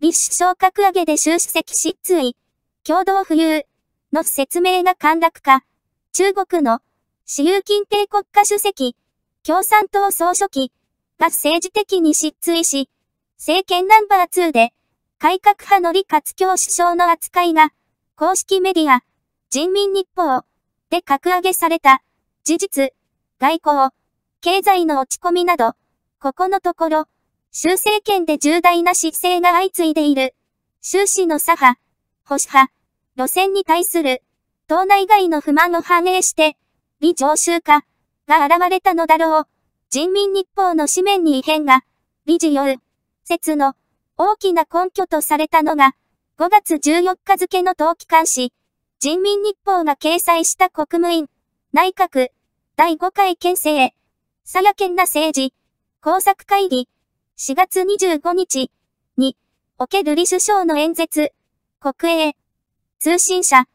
立首相格上げで習主席失墜、共同浮遊の説明が陥落化、中国の私有近帝国家主席、共産党総書記が政治的に失墜し、政権ナンバー2で、改革派の李克強首相の扱いが、公式メディア、人民日報で格上げされた、事実、外交、経済の落ち込みなど、ここのところ、州政権で重大な失政が相次いでいる。習氏の左派、保守派、路線に対する、党内外の不満を反映して、李常習化が現れたのだろう。人民日報の紙面に異変が、理事よる、説の大きな根拠とされたのが、5月14日付の党機関紙、人民日報が掲載した国務院、内閣、第5回県政、佐け県な政治、工作会議、4月25日における李首相の演説、国営、通信社、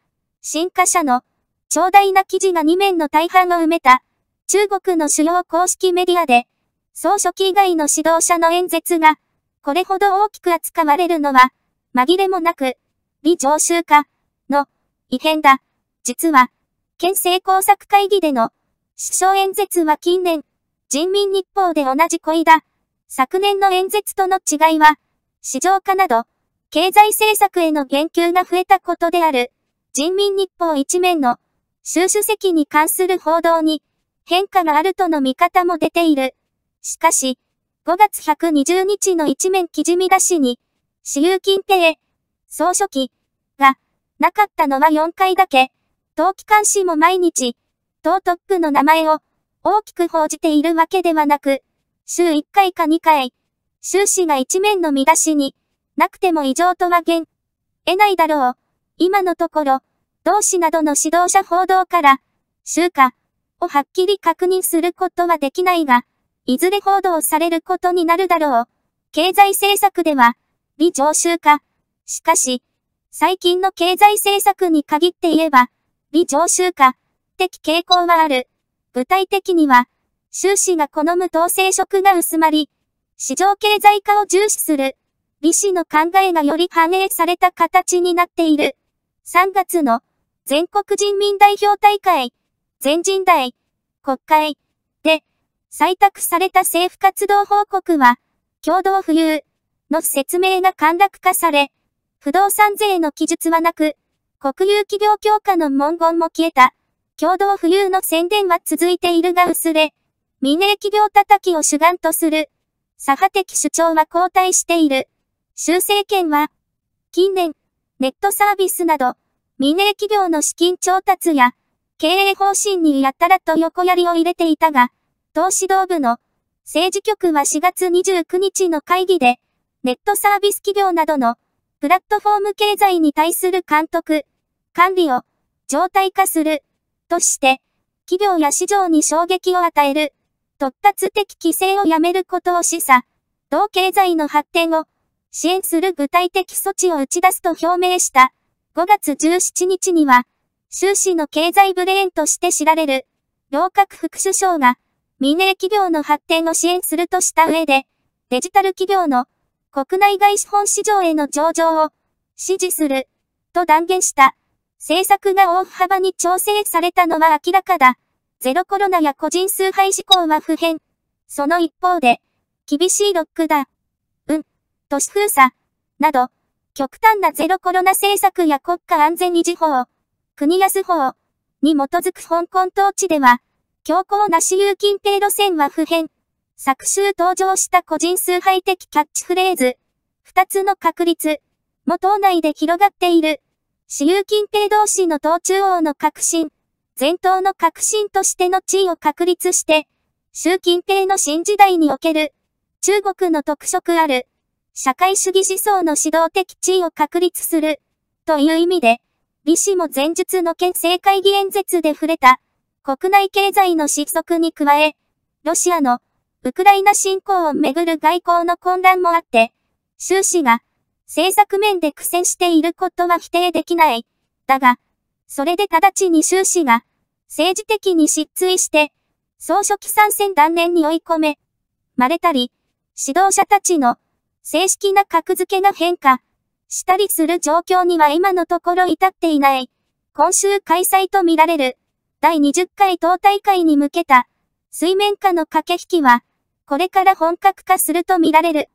新華社の長大な記事が2面の大半を埋めた中国の主要公式メディアで、総書記以外の指導者の演説が、これほど大きく扱われるのは、紛れもなく、李常習化の異変だ。実は、県政工作会議での首相演説は近年、人民日報で同じ恋だ。昨年の演説との違いは、市場化など、経済政策への言及が増えたことである、人民日報一面の、習主席に関する報道に、変化があるとの見方も出ている。しかし、5月120日の一面記事見出しに、私有金定、総書記、が、なかったのは4回だけ、党機関視も毎日、党トップの名前を、大きく報じているわけではなく、週1回か2回、終始が一面の見出しに、なくても異常とは言、えないだろう。今のところ、同志などの指導者報道から、週か、をはっきり確認することはできないが、いずれ報道されることになるだろう。経済政策では、微常習化。しかし、最近の経済政策に限って言えば、微常習化、的傾向はある。具体的には、収氏が好む統制色が薄まり、市場経済化を重視する、李氏の考えがより反映された形になっている。3月の全国人民代表大会、全人代、国会で採択された政府活動報告は、共同富裕の説明が簡略化され、不動産税の記述はなく、国有企業強化の文言も消えた。共同富裕の宣伝は続いているが薄れ、未明企業叩きを主眼とする、左派的主張は後退している。修正権は、近年、ネットサービスなど、未明企業の資金調達や、経営方針にやたらと横やりを入れていたが、投資道部の政治局は4月29日の会議で、ネットサービス企業などのプラットフォーム経済に対する監督、管理を常態化するとして、企業や市場に衝撃を与える突発的規制をやめることを示唆、同経済の発展を支援する具体的措置を打ち出すと表明した。5月17日には、終始の経済ブレーンとして知られる、同格副首相が、民営企業の発展を支援するとした上で、デジタル企業の国内外資本市場への上場を支持すると断言した。政策が大幅に調整されたのは明らかだ。ゼロコロナや個人崇拝志向は不変。その一方で、厳しいロックだ。うん、都市封鎖、など、極端なゼロコロナ政策や国家安全維持法、国安法に基づく香港統治では、強硬な私有近平路線は不変。昨週登場した個人崇拝的キャッチフレーズ、二つの確率も党内で広がっている。私有近平同士の党中央の革新。前頭の革新としての地位を確立して、習近平の新時代における、中国の特色ある、社会主義思想の指導的地位を確立する、という意味で、李氏も前述の県政会議演説で触れた、国内経済の失速に加え、ロシアの、ウクライナ侵攻をめぐる外交の混乱もあって、習氏が、政策面で苦戦していることは否定できない。だが、それで直ちに終始が、政治的に失墜して、総書記参戦断念に追い込め、まれたり、指導者たちの正式な格付けが変化したりする状況には今のところ至っていない。今週開催とみられる第20回党大会に向けた水面下の駆け引きはこれから本格化するとみられる。